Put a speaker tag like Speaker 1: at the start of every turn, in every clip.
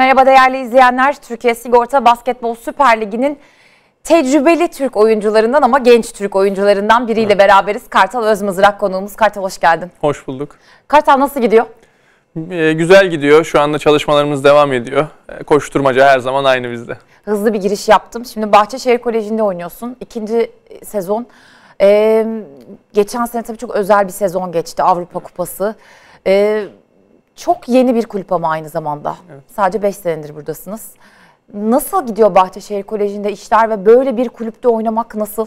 Speaker 1: Merhaba değerli izleyenler. Türkiye Sigorta Basketbol Süper Ligi'nin tecrübeli Türk oyuncularından ama genç Türk oyuncularından biriyle evet. beraberiz. Kartal Özmızrak konuğumuz. Kartal hoş geldin. Hoş bulduk. Kartal nasıl gidiyor?
Speaker 2: Ee, güzel gidiyor. Şu anda çalışmalarımız devam ediyor. Ee, koşturmaca her zaman aynı bizde.
Speaker 1: Hızlı bir giriş yaptım. Şimdi Bahçeşehir Koleji'nde oynuyorsun. İkinci e, sezon. Ee, geçen sene tabii çok özel bir sezon geçti. Avrupa Kupası. Ee, çok yeni bir kulüp ama aynı zamanda. Evet. Sadece 5 senedir buradasınız. Nasıl gidiyor Bahçeşehir Koleji'nde işler ve böyle bir kulüpte oynamak nasıl?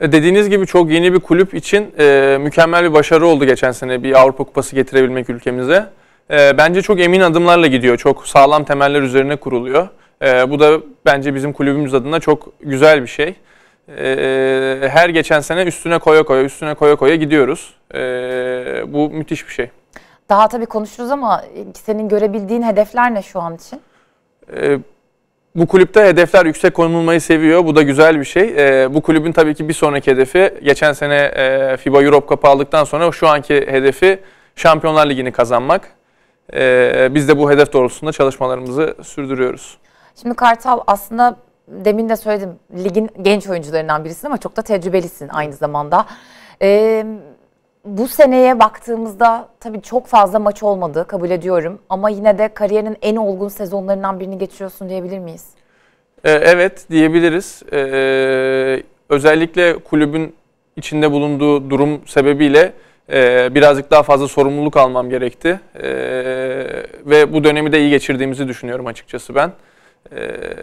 Speaker 2: E, dediğiniz gibi çok yeni bir kulüp için e, mükemmel bir başarı oldu geçen sene bir Avrupa Kupası getirebilmek ülkemize. E, bence çok emin adımlarla gidiyor. Çok sağlam temeller üzerine kuruluyor. E, bu da bence bizim kulübümüz adına çok güzel bir şey. E, her geçen sene üstüne koya koya üstüne koya koya gidiyoruz. E, bu müthiş bir şey.
Speaker 1: Daha tabii konuşuruz ama e, senin görebildiğin hedefler ne şu an için?
Speaker 2: Ee, bu kulüpte hedefler yüksek konulmayı seviyor. Bu da güzel bir şey. Ee, bu kulübün tabii ki bir sonraki hedefi geçen sene e, FIBA Europe Cup'ı aldıktan sonra şu anki hedefi Şampiyonlar Ligi'ni kazanmak. Ee, biz de bu hedef doğrultusunda çalışmalarımızı sürdürüyoruz.
Speaker 1: Şimdi Kartal aslında demin de söyledim ligin genç oyuncularından birisin ama çok da tecrübelisin aynı zamanda. Ee, bu seneye baktığımızda tabii çok fazla maç olmadı kabul ediyorum. Ama yine de kariyerinin en olgun sezonlarından birini geçiriyorsun diyebilir miyiz?
Speaker 2: Ee, evet diyebiliriz. Ee, özellikle kulübün içinde bulunduğu durum sebebiyle e, birazcık daha fazla sorumluluk almam gerekti. E, ve bu dönemi de iyi geçirdiğimizi düşünüyorum açıkçası ben e,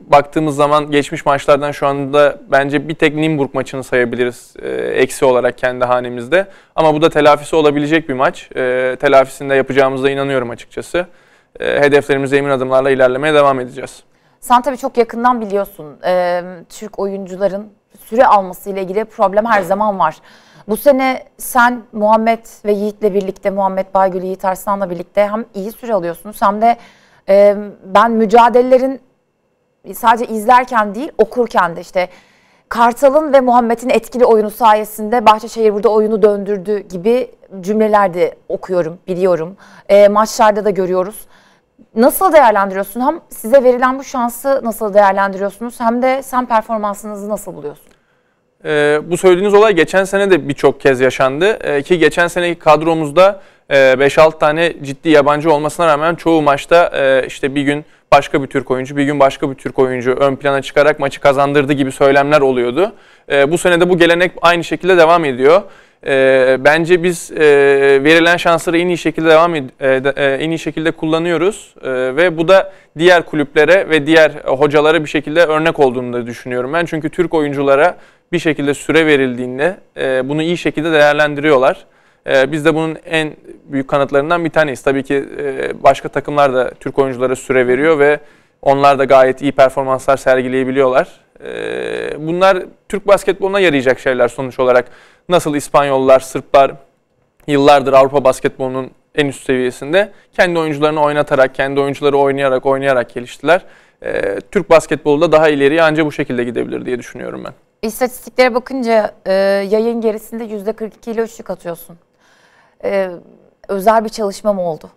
Speaker 2: baktığımız zaman geçmiş maçlardan şu anda bence bir tek Nimburg maçını sayabiliriz e, eksi olarak kendi hanemizde. Ama bu da telafisi olabilecek bir maç. E, telafisinde yapacağımıza inanıyorum açıkçası. E, hedeflerimize emin adımlarla ilerlemeye devam edeceğiz.
Speaker 1: Sen tabii çok yakından biliyorsun e, Türk oyuncuların süre alması ile ilgili problem her zaman var. Bu sene sen Muhammed ve Yiğit'le birlikte, Muhammed Baygül, Yiğit Arslan'la birlikte hem iyi süre alıyorsunuz hem de e, ben mücadelelerin sadece izlerken değil okurken de işte Kartal'ın ve Muhammed'in etkili oyunu sayesinde Bahçeşehir burada oyunu döndürdü gibi cümleler de okuyorum, biliyorum. E, maçlarda da görüyoruz. Nasıl değerlendiriyorsun? Hem size verilen bu şansı nasıl değerlendiriyorsunuz hem de sen performansınızı nasıl buluyorsun?
Speaker 2: Ee, bu söylediğiniz olay geçen sene de birçok kez yaşandı. Ee, ki geçen seneki kadromuzda 5-6 ee, tane ciddi yabancı olmasına rağmen çoğu maçta e, işte bir gün başka bir Türk oyuncu, bir gün başka bir Türk oyuncu ön plana çıkarak maçı kazandırdı gibi söylemler oluyordu. Ee, bu sene de bu gelenek aynı şekilde devam ediyor. Ee, bence biz e, verilen şansları en iyi şekilde devam e, en iyi şekilde kullanıyoruz ve bu da diğer kulüplere ve diğer hocalara bir şekilde örnek olduğunu da düşünüyorum ben çünkü Türk oyunculara bir şekilde süre verildiğinde bunu iyi şekilde değerlendiriyorlar. E, biz de bunun en büyük kanıtlarından bir taneyiz. Tabii ki e, başka takımlar da Türk oyunculara süre veriyor ve onlar da gayet iyi performanslar sergileyebiliyorlar. E, bunlar Türk basketboluna yarayacak şeyler sonuç olarak. Nasıl İspanyollar, Sırplar yıllardır Avrupa basketbolunun en üst seviyesinde kendi oyuncularını oynatarak, kendi oyuncuları oynayarak, oynayarak geliştiler. E, Türk basketbolu da daha ileriye ancak bu şekilde gidebilir diye düşünüyorum ben.
Speaker 1: İstatistiklere bakınca e, yayın gerisinde %42 ile üçlük atıyorsun e, özel bir çalışmam oldu?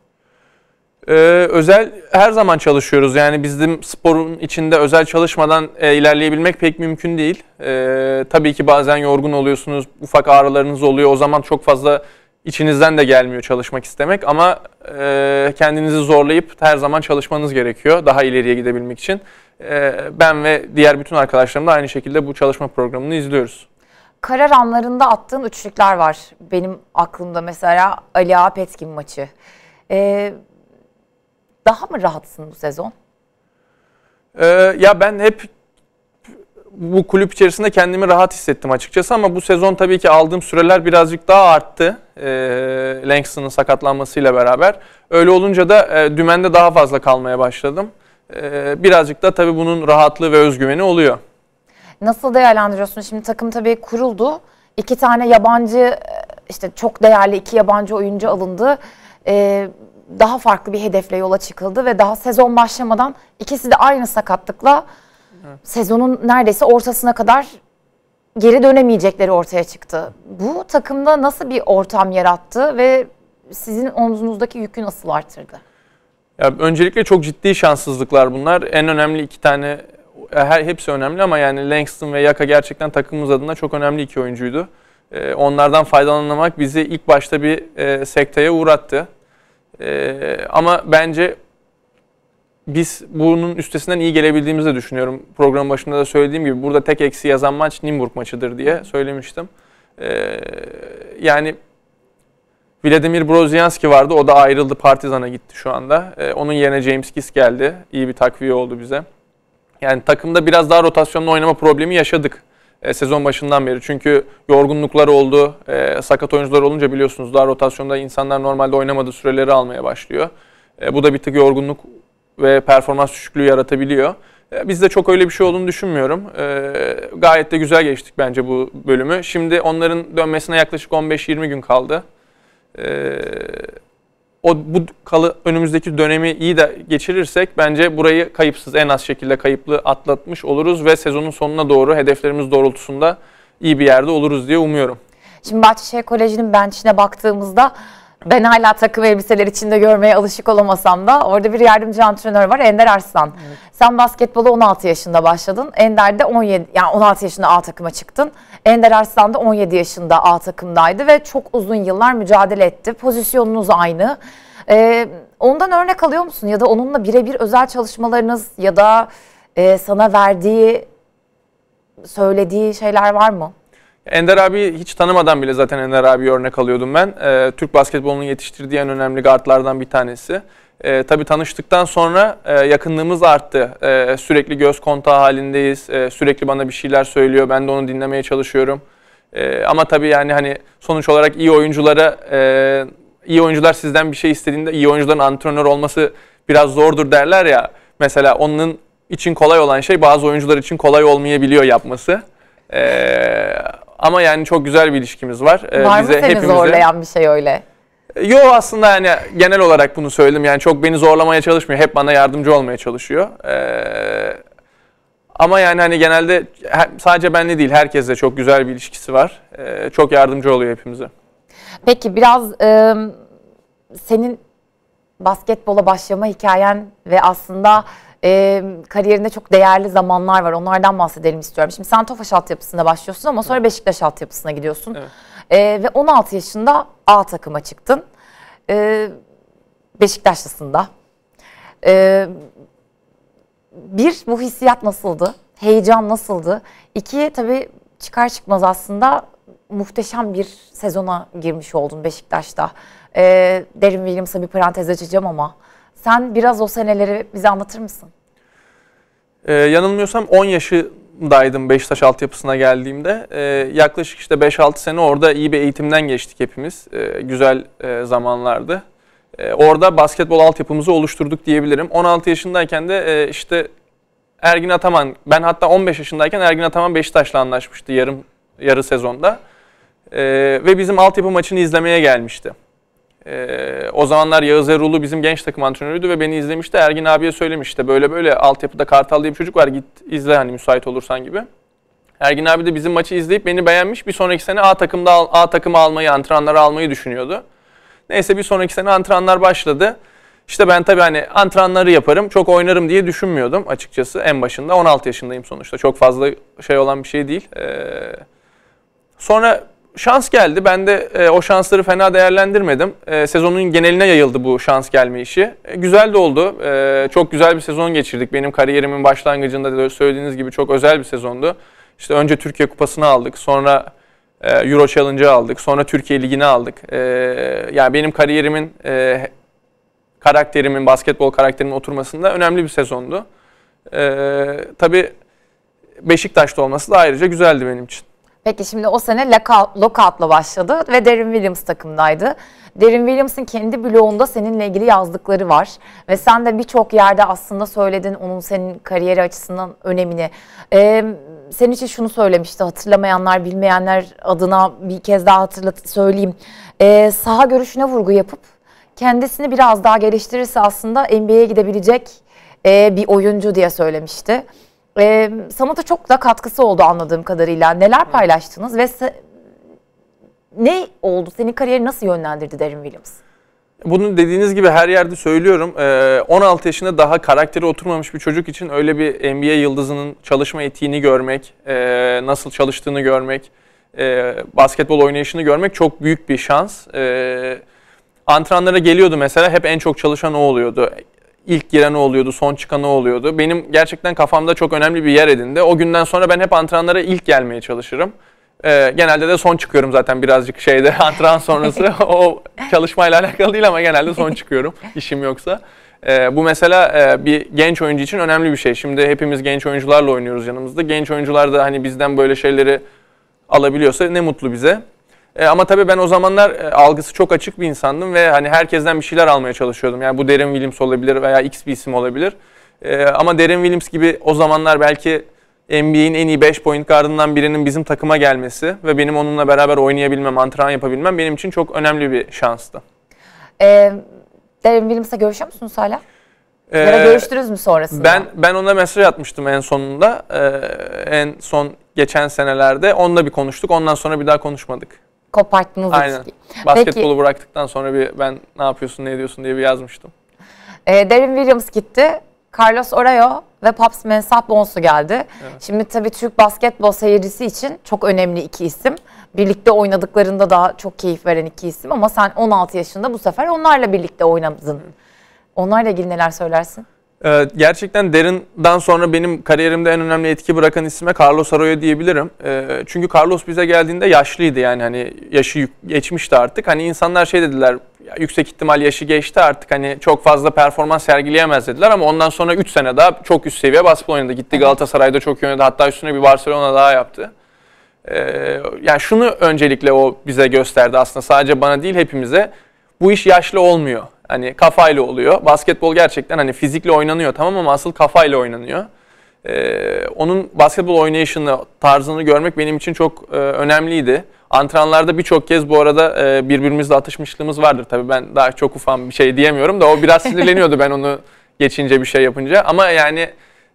Speaker 2: Ee, özel her zaman çalışıyoruz. Yani bizim sporun içinde özel çalışmadan e, ilerleyebilmek pek mümkün değil. E, tabii ki bazen yorgun oluyorsunuz, ufak ağrılarınız oluyor. O zaman çok fazla içinizden de gelmiyor çalışmak istemek ama e, kendinizi zorlayıp her zaman çalışmanız gerekiyor daha ileriye gidebilmek için. E, ben ve diğer bütün arkadaşlarım da aynı şekilde bu çalışma programını izliyoruz
Speaker 1: karar anlarında attığın üçlükler var benim aklımda mesela Ali Ağa maçı. Ee, daha mı rahatsın bu sezon?
Speaker 2: Ee, ya ben hep bu kulüp içerisinde kendimi rahat hissettim açıkçası ama bu sezon tabii ki aldığım süreler birazcık daha arttı. E, Langston'ın sakatlanmasıyla beraber. Öyle olunca da e, dümende daha fazla kalmaya başladım. E, birazcık da tabii bunun rahatlığı ve özgüveni oluyor.
Speaker 1: Nasıl değerlendiriyorsun? Şimdi takım tabii kuruldu. İki tane yabancı e, işte çok değerli iki yabancı oyuncu alındı. Ee, daha farklı bir hedefle yola çıkıldı ve daha sezon başlamadan ikisi de aynı sakatlıkla evet. sezonun neredeyse ortasına kadar geri dönemeyecekleri ortaya çıktı. Bu takımda nasıl bir ortam yarattı ve sizin omzunuzdaki yükü nasıl artırdı?
Speaker 2: Ya öncelikle çok ciddi şanssızlıklar bunlar. En önemli iki tane e, her, hepsi önemli ama yani Langston ve Yaka gerçekten takımımız adına çok önemli iki oyuncuydu. E, onlardan faydalanmak bizi ilk başta bir e, sekteye uğrattı. E, ama bence biz bunun üstesinden iyi gelebildiğimizi de düşünüyorum. Program başında da söylediğim gibi burada tek eksi yazan maç Nimburg maçıdır diye söylemiştim. Ee, yani Vladimir Brozianski vardı. O da ayrıldı. Partizan'a gitti şu anda. Ee, onun yerine James Kiss geldi. İyi bir takviye oldu bize. Yani takımda biraz daha rotasyonla oynama problemi yaşadık e, sezon başından beri. Çünkü yorgunluklar oldu, e, sakat oyuncular olunca biliyorsunuz daha rotasyonda insanlar normalde oynamadığı süreleri almaya başlıyor. E, bu da bir tık yorgunluk ve performans düşüklüğü yaratabiliyor. E, bizde çok öyle bir şey olduğunu düşünmüyorum. E, gayet de güzel geçtik bence bu bölümü. Şimdi onların dönmesine yaklaşık 15-20 gün kaldı. E, o bu kalı önümüzdeki dönemi iyi de geçirirsek bence burayı kayıpsız en az şekilde kayıplı atlatmış oluruz ve sezonun sonuna doğru hedeflerimiz doğrultusunda iyi bir yerde oluruz diye umuyorum.
Speaker 1: Şimdi Bahçeşehir Koleji'nin bençine baktığımızda ben hala takım elbiseler içinde görmeye alışık olamasam da orada bir yardımcı antrenör var Ender Arslan. Evet. Sen basketbola 16 yaşında başladın. Ender de 17 yani 16 yaşında A takıma çıktın. Ender Arslan da 17 yaşında A takımdaydı ve çok uzun yıllar mücadele etti. Pozisyonunuz aynı. Ee, ondan örnek alıyor musun ya da onunla birebir özel çalışmalarınız ya da e, sana verdiği söylediği şeyler var mı?
Speaker 2: Ender abi hiç tanımadan bile zaten Ender abi örnek alıyordum ben. E, Türk basketbolunun yetiştirdiği en önemli guardlardan bir tanesi. E, tabii tanıştıktan sonra e, yakınlığımız arttı. E, sürekli göz kontağı halindeyiz. E, sürekli bana bir şeyler söylüyor. Ben de onu dinlemeye çalışıyorum. E, ama tabii yani hani sonuç olarak iyi oyunculara e, iyi oyuncular sizden bir şey istediğinde iyi oyuncuların antrenör olması biraz zordur derler ya. Mesela onun için kolay olan şey bazı oyuncular için kolay olmayabiliyor yapması. Ee, ama yani çok güzel bir ilişkimiz var. Ee, Var mı bize seni hepimize- zorlayan
Speaker 1: bir şey öyle?
Speaker 2: Yo aslında yani genel olarak bunu söyledim. Yani çok beni zorlamaya çalışmıyor. Hep bana yardımcı olmaya çalışıyor. Ee, ama yani hani genelde sadece benle değil herkesle çok güzel bir ilişkisi var. Ee, çok yardımcı oluyor hepimize.
Speaker 1: Peki biraz e, senin basketbola başlama hikayen ve aslında e, kariyerinde çok değerli zamanlar var. Onlardan bahsedelim istiyorum. Şimdi sen Tofaş altyapısında başlıyorsun ama sonra Beşiktaş altyapısına gidiyorsun. Evet. E, ve 16 yaşında A takıma çıktın. E, Beşiktaşlısın da. E, bir, bu hissiyat nasıldı? Heyecan nasıldı? İki, tabii çıkar çıkmaz aslında muhteşem bir sezona girmiş oldun Beşiktaş'ta. E, Derin Williams'a bir parantez açacağım ama... Sen biraz o seneleri bize anlatır mısın?
Speaker 2: Ee, yanılmıyorsam 10 yaşındaydım Beşiktaş altyapısına geldiğimde. Ee, yaklaşık işte 5-6 sene orada iyi bir eğitimden geçtik hepimiz. Ee, güzel e, zamanlardı. Ee, orada basketbol altyapımızı oluşturduk diyebilirim. 16 yaşındayken de e, işte Ergin Ataman, ben hatta 15 yaşındayken Ergin Ataman Beşiktaş'la anlaşmıştı yarım yarı sezonda. Ee, ve bizim altyapı maçını izlemeye gelmişti. Ee, o zamanlar Yağız Erul'u bizim genç takım antrenörüydü ve beni izlemişti. Ergin abiye söylemişti. Böyle böyle altyapıda Kartal diye bir çocuk var git izle hani müsait olursan gibi. Ergin abi de bizim maçı izleyip beni beğenmiş. Bir sonraki sene A takımda A takımı almayı, antrenmanları almayı düşünüyordu. Neyse bir sonraki sene antrenmanlar başladı. İşte ben tabii hani antrenmanları yaparım, çok oynarım diye düşünmüyordum açıkçası en başında. 16 yaşındayım sonuçta. Çok fazla şey olan bir şey değil. Ee, sonra şans geldi. Ben de e, o şansları fena değerlendirmedim. E, sezonun geneline yayıldı bu şans gelme işi. E, güzel de oldu. E, çok güzel bir sezon geçirdik. Benim kariyerimin başlangıcında söylediğiniz gibi çok özel bir sezondu. İşte önce Türkiye Kupası'nı aldık. Sonra e, Euro Challenge'ı aldık. Sonra Türkiye Ligi'ni aldık. E, yani benim kariyerimin, e, karakterimin, basketbol karakterimin oturmasında önemli bir sezondu. E, tabii Beşiktaş'ta olması da ayrıca güzeldi benim için. Peki şimdi o
Speaker 1: sene lockout'la başladı ve Derin Williams takımdaydı. Derin Williams'ın kendi bloğunda seninle ilgili yazdıkları var. Ve sen de birçok yerde aslında söyledin onun senin kariyeri açısından önemini. Ee, senin için şunu söylemişti hatırlamayanlar, bilmeyenler adına bir kez daha hatırlat söyleyeyim. Ee, saha görüşüne vurgu yapıp kendisini biraz daha geliştirirse aslında NBA'ye gidebilecek e, bir oyuncu diye söylemişti. E, sanata çok da katkısı oldu anladığım kadarıyla. Neler paylaştınız ve se- ne oldu? Senin kariyeri nasıl yönlendirdi Derin Williams?
Speaker 2: Bunu dediğiniz gibi her yerde söylüyorum. 16 yaşında daha karakteri oturmamış bir çocuk için öyle bir NBA yıldızının çalışma etiğini görmek, nasıl çalıştığını görmek, basketbol oynayışını görmek çok büyük bir şans. E, geliyordu mesela hep en çok çalışan o oluyordu ilk giren ne oluyordu, son çıkan ne oluyordu. Benim gerçekten kafamda çok önemli bir yer edindi. O günden sonra ben hep antrenmanlara ilk gelmeye çalışırım. Ee, genelde de son çıkıyorum zaten birazcık şeyde antren sonrası. o çalışmayla alakalı değil ama genelde son çıkıyorum işim yoksa. Ee, bu mesela e, bir genç oyuncu için önemli bir şey. Şimdi hepimiz genç oyuncularla oynuyoruz yanımızda. Genç oyuncular da hani bizden böyle şeyleri alabiliyorsa ne mutlu bize. E, ama tabii ben o zamanlar e, algısı çok açık bir insandım ve hani herkesten bir şeyler almaya çalışıyordum. Yani bu Derin Williams olabilir veya X bir isim olabilir. E, ama Derin Williams gibi o zamanlar belki NBA'in en iyi 5 point guardından birinin bizim takıma gelmesi ve benim onunla beraber oynayabilmem, antrenman yapabilmem benim için çok önemli bir şanstı.
Speaker 1: Ee, Derin Williams'la görüşüyor musunuz hala?
Speaker 2: Ee, ya da e, görüştünüz mü sonrasında? Ben ben ona mesaj atmıştım en sonunda. Ee, en son geçen senelerde. Onunla bir konuştuk. Ondan sonra bir daha konuşmadık
Speaker 1: koparttınız Aynen. Basketbolu Peki,
Speaker 2: bıraktıktan sonra bir ben ne yapıyorsun ne ediyorsun diye bir yazmıştım.
Speaker 1: e, ee, Derin Williams gitti. Carlos Orayo ve Paps Mensah Bonsu geldi. Evet. Şimdi tabii Türk basketbol seyircisi için çok önemli iki isim. Birlikte oynadıklarında daha çok keyif veren iki isim ama sen 16 yaşında bu sefer onlarla birlikte oynadın. Onlarla ilgili neler söylersin?
Speaker 2: Ee, gerçekten Derin'den sonra benim kariyerimde en önemli etki bırakan isime Carlos Arroyo diyebilirim. Ee, çünkü Carlos bize geldiğinde yaşlıydı yani hani yaşı geçmişti artık. Hani insanlar şey dediler yüksek ihtimal yaşı geçti artık hani çok fazla performans sergileyemez dediler ama ondan sonra 3 sene daha çok üst seviye basketbol oynadı. Gitti Galatasaray'da çok iyi oynadı hatta üstüne bir Barcelona daha yaptı. Ee, yani şunu öncelikle o bize gösterdi aslında sadece bana değil hepimize bu iş yaşlı olmuyor. Hani kafayla oluyor. Basketbol gerçekten hani fizikle oynanıyor tamam ama asıl kafayla oynanıyor. Ee, onun basketbol oynayışını, tarzını görmek benim için çok e, önemliydi. Antrenmanlarda birçok kez bu arada e, birbirimizle atışmışlığımız vardır. Tabii ben daha çok ufam bir şey diyemiyorum da o biraz sinirleniyordu ben onu geçince bir şey yapınca. Ama yani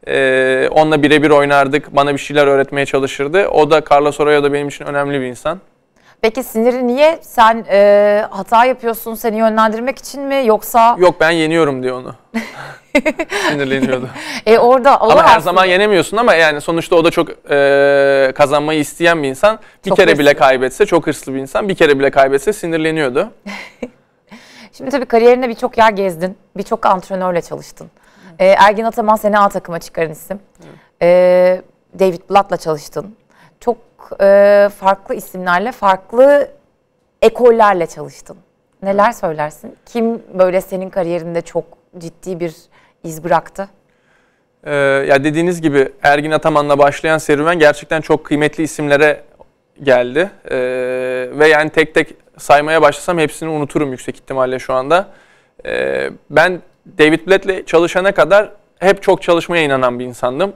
Speaker 2: e, onunla birebir oynardık. Bana bir şeyler öğretmeye çalışırdı. O da Carlos Arroyo da benim için önemli bir insan.
Speaker 1: Peki siniri niye? Sen e, hata yapıyorsun seni yönlendirmek için
Speaker 2: mi yoksa? Yok ben yeniyorum diyor onu. Sinirleniyordu. e orada Ama her aslında. zaman yenemiyorsun ama yani sonuçta o da çok e, kazanmayı isteyen bir insan. Bir çok kere hırslı. bile kaybetse çok hırslı bir insan. Bir kere bile kaybetse sinirleniyordu.
Speaker 1: Şimdi tabii kariyerinde birçok yer gezdin. Birçok antrenörle çalıştın. E, Ergin Ataman seni A takıma çıkaran isim. E, David Blatt'la çalıştın çok e, farklı isimlerle, farklı ekollerle çalıştın. Neler söylersin? Kim böyle senin kariyerinde çok ciddi bir iz bıraktı?
Speaker 2: Ee, ya dediğiniz gibi Ergin Ataman'la başlayan serüven gerçekten çok kıymetli isimlere geldi. Ee, ve yani tek tek saymaya başlasam hepsini unuturum yüksek ihtimalle şu anda. Ee, ben David Blatt'le çalışana kadar hep çok çalışmaya inanan bir insandım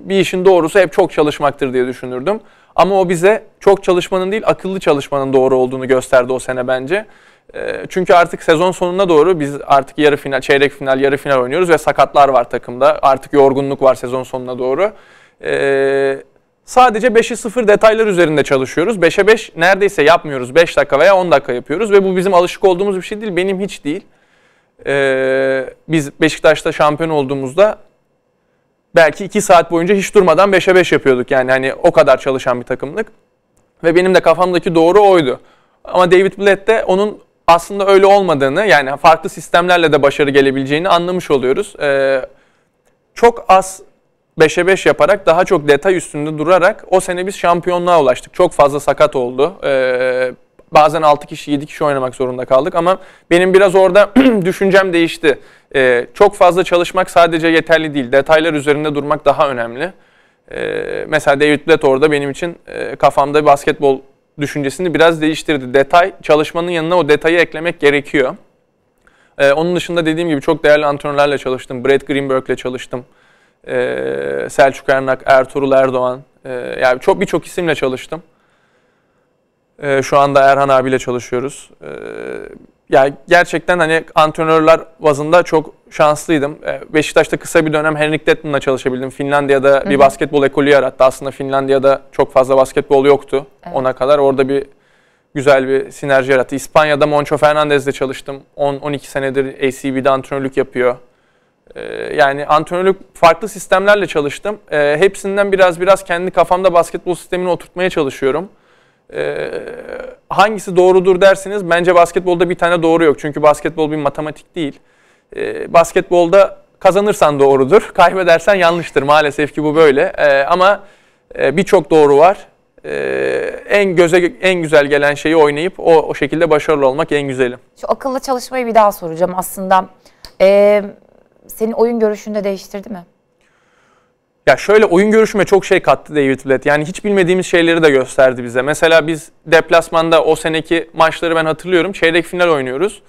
Speaker 2: bir işin doğrusu hep çok çalışmaktır diye düşünürdüm. Ama o bize çok çalışmanın değil akıllı çalışmanın doğru olduğunu gösterdi o sene bence. Ee, çünkü artık sezon sonuna doğru biz artık yarı final, çeyrek final, yarı final oynuyoruz ve sakatlar var takımda. Artık yorgunluk var sezon sonuna doğru. Ee, sadece 5'e 0 detaylar üzerinde çalışıyoruz. 5'e 5 neredeyse yapmıyoruz. 5 dakika veya 10 dakika yapıyoruz ve bu bizim alışık olduğumuz bir şey değil. Benim hiç değil. Ee, biz Beşiktaş'ta şampiyon olduğumuzda belki 2 saat boyunca hiç durmadan 5'e 5 yapıyorduk. Yani hani o kadar çalışan bir takımlık. Ve benim de kafamdaki doğru oydu. Ama David Blatt de onun aslında öyle olmadığını yani farklı sistemlerle de başarı gelebileceğini anlamış oluyoruz. Ee, çok az 5'e 5 yaparak daha çok detay üstünde durarak o sene biz şampiyonluğa ulaştık. Çok fazla sakat oldu. Ee, Bazen 6 kişi 7 kişi oynamak zorunda kaldık ama benim biraz orada düşüncem değişti. Ee, çok fazla çalışmak sadece yeterli değil. Detaylar üzerinde durmak daha önemli. Ee, mesela David Blatt orada benim için e, kafamda basketbol düşüncesini biraz değiştirdi. Detay, çalışmanın yanına o detayı eklemek gerekiyor. Ee, onun dışında dediğim gibi çok değerli antrenörlerle çalıştım. Brad Greenberg'le çalıştım. Ee, Selçuk Ernak, Ertuğrul Erdoğan. Ee, yani çok birçok isimle çalıştım. E, şu anda Erhan abiyle çalışıyoruz. E, ee, yani gerçekten hani antrenörler bazında çok şanslıydım. E, Beşiktaş'ta kısa bir dönem Henrik Detman'la çalışabildim. Finlandiya'da Hı-hı. bir basketbol ekolü yarattı. Aslında Finlandiya'da çok fazla basketbol yoktu evet. ona kadar. Orada bir güzel bir sinerji yarattı. İspanya'da Moncho Fernandez'le çalıştım. 10-12 senedir ACB'de antrenörlük yapıyor. yani antrenörlük farklı sistemlerle çalıştım. Ee, hepsinden biraz biraz kendi kafamda basketbol sistemini oturtmaya çalışıyorum. Ee, hangisi doğrudur dersiniz bence basketbolda bir tane doğru yok. Çünkü basketbol bir matematik değil. Ee, basketbolda kazanırsan doğrudur, kaybedersen yanlıştır. Maalesef ki bu böyle. Ee, ama e, birçok doğru var. Ee, en göze en güzel gelen şeyi oynayıp o, o şekilde başarılı olmak en güzeli.
Speaker 1: Şu akıllı çalışmayı bir daha soracağım aslında. Ee, senin oyun görüşünde değiştirdi mi?
Speaker 2: Ya şöyle oyun görüşüme çok şey kattı David Blatt. Yani hiç bilmediğimiz şeyleri de gösterdi bize. Mesela biz deplasmanda o seneki maçları ben hatırlıyorum. Çeyrek final oynuyoruz.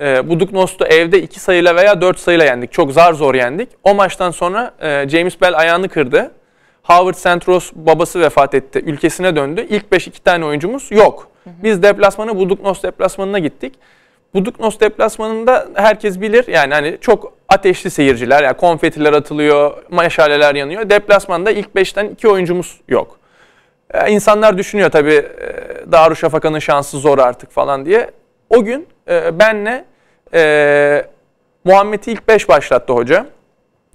Speaker 2: E, Buduknost'u evde 2 sayıyla veya 4 sayıyla yendik. Çok zar zor yendik. O maçtan sonra e, James Bell ayağını kırdı. Howard Sentros babası vefat etti. Ülkesine döndü. İlk 5 iki tane oyuncumuz yok. Biz deplasmana Buduknost deplasmanına gittik. Buduknost deplasmanında herkes bilir yani hani çok ateşli seyirciler, yani konfetiler atılıyor, meşaleler yanıyor. Deplasmanda ilk 5'ten 2 oyuncumuz yok. Ee, insanlar düşünüyor tabii e, Darüşşafaka'nın şansı zor artık falan diye. O gün e, benle e, Muhammed'i ilk 5 başlattı hoca.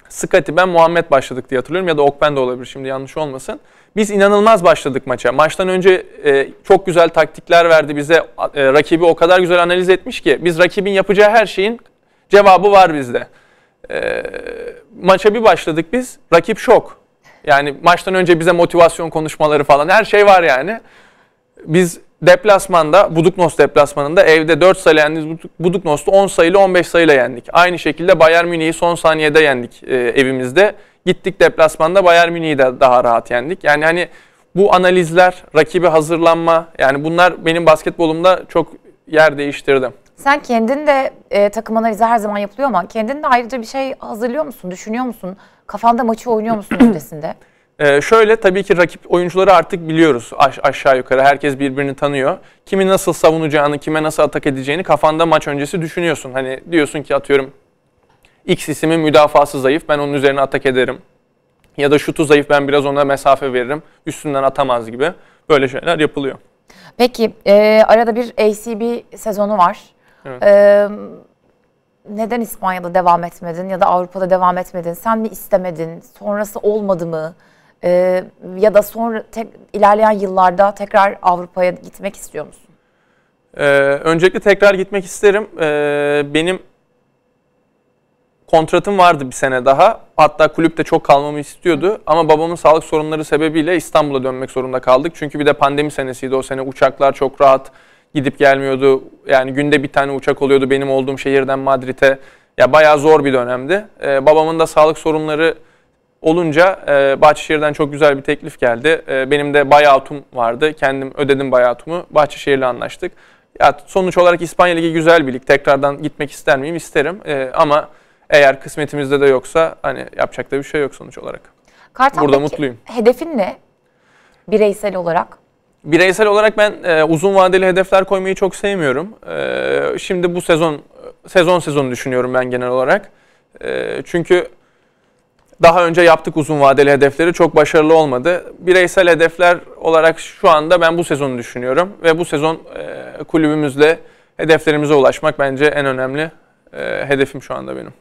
Speaker 2: Skati ben Muhammed başladık diye hatırlıyorum ya da Okben de olabilir şimdi yanlış olmasın. Biz inanılmaz başladık maça. Maçtan önce e, çok güzel taktikler verdi bize. E, rakibi o kadar güzel analiz etmiş ki biz rakibin yapacağı her şeyin cevabı var bizde. E, maça bir başladık biz. Rakip şok. Yani maçtan önce bize motivasyon konuşmaları falan her şey var yani. Biz deplasmanda, Buduknos deplasmanında evde 4 sayıyla yendik. Buduknos'ta 10 sayıyla 15 sayıyla yendik. Aynı şekilde Bayern Münih'i son saniyede yendik e, evimizde. Gittik deplasmanda Bayern Münih'i de daha rahat yendik. Yani hani bu analizler, rakibi hazırlanma yani bunlar benim basketbolumda çok yer değiştirdi.
Speaker 1: Sen kendin de e, takım analizi her zaman yapılıyor ama kendin de ayrıca bir şey hazırlıyor musun, düşünüyor musun? Kafanda maçı oynuyor musun öncesinde?
Speaker 2: Ee, şöyle tabii ki rakip oyuncuları artık biliyoruz Aş- aşağı yukarı. Herkes birbirini tanıyor. Kimi nasıl savunacağını, kime nasıl atak edeceğini kafanda maç öncesi düşünüyorsun. Hani diyorsun ki atıyorum X ismi müdafası zayıf ben onun üzerine atak ederim. Ya da şutu zayıf ben biraz ona mesafe veririm. Üstünden atamaz gibi. Böyle şeyler yapılıyor.
Speaker 1: Peki e, arada bir ACB sezonu var. Evet. Ee, neden İspanya'da devam etmedin ya da Avrupa'da devam etmedin? Sen mi istemedin? Sonrası olmadı mı? Ee, ya da sonra tek, ilerleyen yıllarda tekrar Avrupa'ya gitmek istiyor musun?
Speaker 2: Ee, öncelikle tekrar gitmek isterim. Ee, benim kontratım vardı bir sene daha. Hatta kulüpte çok kalmamı istiyordu. Ama babamın sağlık sorunları sebebiyle İstanbul'a dönmek zorunda kaldık. Çünkü bir de pandemi senesiydi o sene. Uçaklar çok rahat gidip gelmiyordu. Yani günde bir tane uçak oluyordu benim olduğum şehirden Madrid'e. Ya bayağı zor bir dönemdi. Ee, babamın da sağlık sorunları olunca e, Bahçeşehir'den çok güzel bir teklif geldi. E, benim de bayatım vardı. Kendim ödedim bayatumu. Bahçeşehir'le anlaştık. Ya sonuç olarak İspanya Ligi güzel bir lig. Tekrardan gitmek ister miyim? İsterim. E, ama eğer kısmetimizde de yoksa hani yapacak da bir şey yok sonuç olarak.
Speaker 1: Kartal'daki Burada mutluyum. hedefin ne bireysel olarak?
Speaker 2: bireysel olarak ben e, uzun vadeli hedefler koymayı çok sevmiyorum. E, şimdi bu sezon sezon sezon düşünüyorum ben genel olarak. E, çünkü daha önce yaptık uzun vadeli hedefleri çok başarılı olmadı. Bireysel hedefler olarak şu anda ben bu sezonu düşünüyorum ve bu sezon e, kulübümüzle hedeflerimize ulaşmak bence en önemli e, hedefim şu anda benim.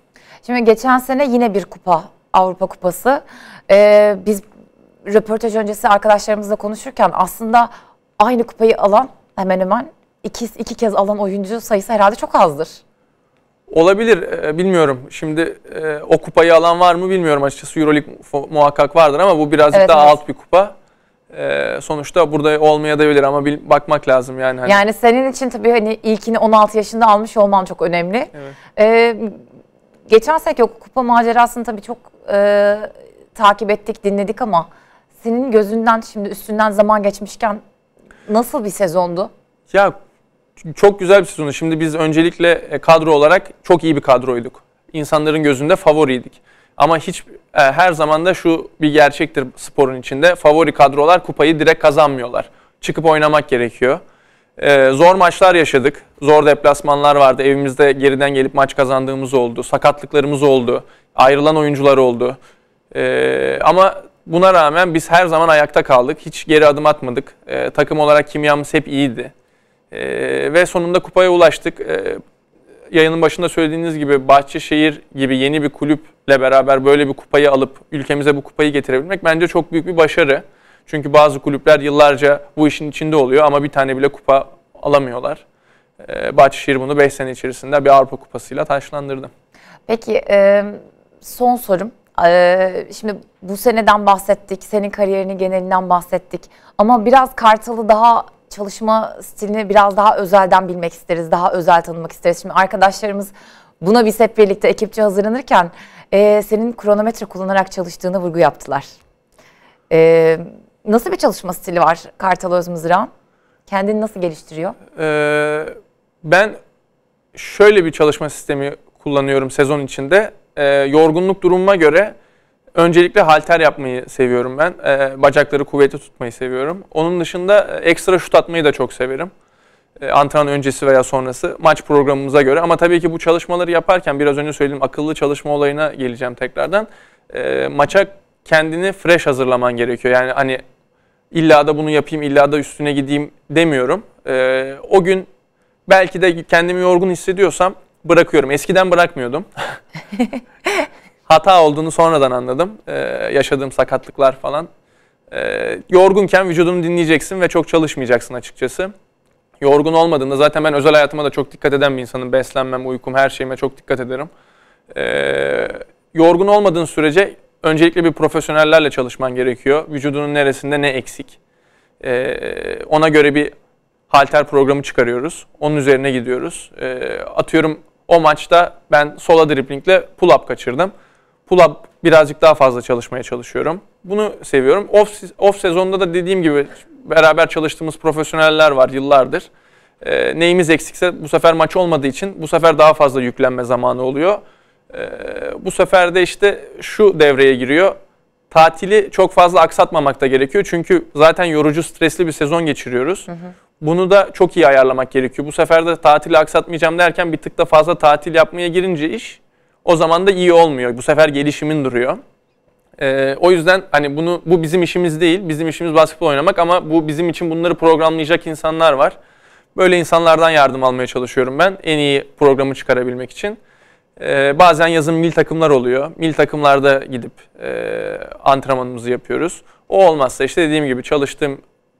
Speaker 1: Şimdi geçen sene yine bir kupa Avrupa Kupası. Ee, biz röportaj öncesi arkadaşlarımızla konuşurken aslında aynı kupayı alan hemen hemen iki, iki kez alan oyuncu sayısı herhalde çok azdır.
Speaker 2: Olabilir e, bilmiyorum. Şimdi e, o kupayı alan var mı bilmiyorum açıkçası. Euroleague muhakkak vardır ama bu birazcık evet, daha evet. alt bir kupa. E, sonuçta burada olmaya da bilir ama bil, bakmak lazım yani. Hani. Yani
Speaker 1: senin için tabii hani ilkini 16 yaşında almış olman çok önemli. Evet. E, geçen seneki o kupa macerasını tabii çok e, takip ettik, dinledik ama senin gözünden şimdi üstünden zaman geçmişken nasıl
Speaker 2: bir sezondu? Ya çok güzel bir sezondu. Şimdi biz öncelikle e, kadro olarak çok iyi bir kadroyduk. İnsanların gözünde favoriydik. Ama hiç e, her zaman da şu bir gerçektir sporun içinde. Favori kadrolar kupayı direkt kazanmıyorlar. Çıkıp oynamak gerekiyor. E, zor maçlar yaşadık. Zor deplasmanlar vardı. Evimizde geriden gelip maç kazandığımız oldu. Sakatlıklarımız oldu. Ayrılan oyuncular oldu. E, ama Buna rağmen biz her zaman ayakta kaldık. Hiç geri adım atmadık. E, takım olarak kimyamız hep iyiydi. E, ve sonunda kupaya ulaştık. E, yayının başında söylediğiniz gibi Bahçeşehir gibi yeni bir kulüple beraber böyle bir kupayı alıp ülkemize bu kupayı getirebilmek bence çok büyük bir başarı. Çünkü bazı kulüpler yıllarca bu işin içinde oluyor ama bir tane bile kupa alamıyorlar. E, Bahçeşehir bunu 5 sene içerisinde bir Avrupa kupasıyla taşlandırdı.
Speaker 1: Peki e, son sorum. Ee, şimdi bu seneden bahsettik, senin kariyerini genelinden bahsettik. Ama biraz Kartal'ı daha çalışma stilini biraz daha özelden bilmek isteriz, daha özel tanımak isteriz. Şimdi arkadaşlarımız buna biz hep birlikte ekipçe hazırlanırken e, senin kronometre kullanarak çalıştığını vurgu yaptılar. E, nasıl bir çalışma stili var Kartal Özmızrağ'ın? Kendini nasıl geliştiriyor?
Speaker 2: Ee, ben şöyle bir çalışma sistemi kullanıyorum sezon içinde e, yorgunluk durumuma göre öncelikle halter yapmayı seviyorum ben. E, bacakları kuvvetli tutmayı seviyorum. Onun dışında e, ekstra şut atmayı da çok severim. E, antrenman öncesi veya sonrası maç programımıza göre. Ama tabii ki bu çalışmaları yaparken biraz önce söyledim akıllı çalışma olayına geleceğim tekrardan. E, maça kendini fresh hazırlaman gerekiyor. Yani hani illa da bunu yapayım, illa da üstüne gideyim demiyorum. E, o gün belki de kendimi yorgun hissediyorsam bırakıyorum. Eskiden bırakmıyordum. Hata olduğunu sonradan anladım. Ee, yaşadığım sakatlıklar falan. Ee, yorgunken vücudunu dinleyeceksin ve çok çalışmayacaksın açıkçası. Yorgun olmadığında zaten ben özel hayatıma da çok dikkat eden bir insanım. Beslenmem, uykum, her şeyime çok dikkat ederim. Ee, yorgun olmadığın sürece öncelikle bir profesyonellerle çalışman gerekiyor. Vücudunun neresinde ne eksik. Ee, ona göre bir halter programı çıkarıyoruz. Onun üzerine gidiyoruz. E, atıyorum o maçta ben sola driplingle pull-up kaçırdım. Pull-up birazcık daha fazla çalışmaya çalışıyorum. Bunu seviyorum. Off, off sezonda da dediğim gibi beraber çalıştığımız profesyoneller var yıllardır. E, neyimiz eksikse bu sefer maç olmadığı için bu sefer daha fazla yüklenme zamanı oluyor. E, bu sefer de işte şu devreye giriyor. Tatili çok fazla aksatmamak da gerekiyor. Çünkü zaten yorucu, stresli bir sezon geçiriyoruz. Hı hı. Bunu da çok iyi ayarlamak gerekiyor. Bu sefer de tatili aksatmayacağım derken bir tık da fazla tatil yapmaya girince iş o zaman da iyi olmuyor. Bu sefer gelişimin duruyor. Ee, o yüzden hani bunu bu bizim işimiz değil. Bizim işimiz basketbol oynamak ama bu bizim için bunları programlayacak insanlar var. Böyle insanlardan yardım almaya çalışıyorum ben en iyi programı çıkarabilmek için. Ee, bazen yazın mil takımlar oluyor. Mil takımlarda gidip e, antrenmanımızı yapıyoruz. O olmazsa işte dediğim gibi çalıştığım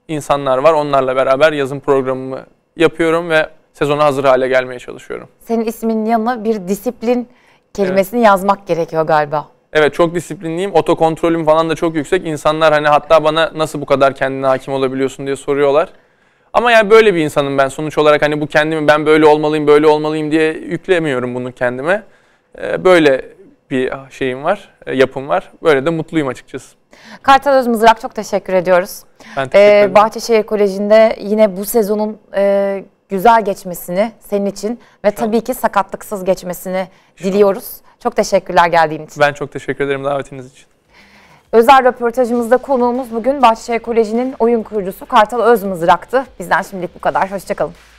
Speaker 2: insanlar var. Onlarla beraber yazım programımı yapıyorum ve sezona hazır hale gelmeye çalışıyorum.
Speaker 1: Senin isminin yanına bir disiplin kelimesini evet. yazmak gerekiyor galiba.
Speaker 2: Evet çok disiplinliyim. Otokontrolüm falan da çok yüksek. İnsanlar hani hatta bana nasıl bu kadar kendine hakim olabiliyorsun diye soruyorlar. Ama yani böyle bir insanım ben. Sonuç olarak hani bu kendimi ben böyle olmalıyım, böyle olmalıyım diye yüklemiyorum bunu kendime. Ee, böyle bir ah, şeyim var, e, yapım var. Böyle de mutluyum açıkçası.
Speaker 1: Kartal Özmızrak çok teşekkür ediyoruz. Ben teşekkür ee, ederim. Bahçeşehir Koleji'nde yine bu sezonun e, güzel geçmesini senin için ve tabii ki sakatlıksız geçmesini İnşallah. diliyoruz. Çok teşekkürler geldiğin için.
Speaker 2: Ben çok teşekkür ederim davetiniz için.
Speaker 1: Özel röportajımızda konuğumuz bugün Bahçeşehir Koleji'nin oyun kurucusu Kartal Özmızrak'tı. Bizden şimdilik bu kadar. Hoşçakalın.